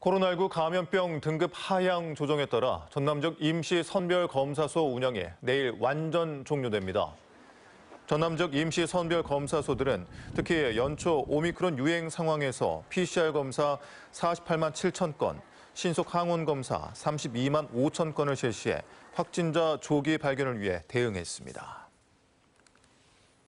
코로나19 감염병 등급 하향 조정에 따라 전남 지역 임시 선별 검사소 운영에 내일 완전 종료됩니다. 전남 지역 임시 선별 검사소들은 특히 연초 오미크론 유행 상황에서 PCR 검사 48만 7천 건, 신속 항원 검사 32만 5천 건을 실시해 확진자 조기 발견을 위해 대응했습니다.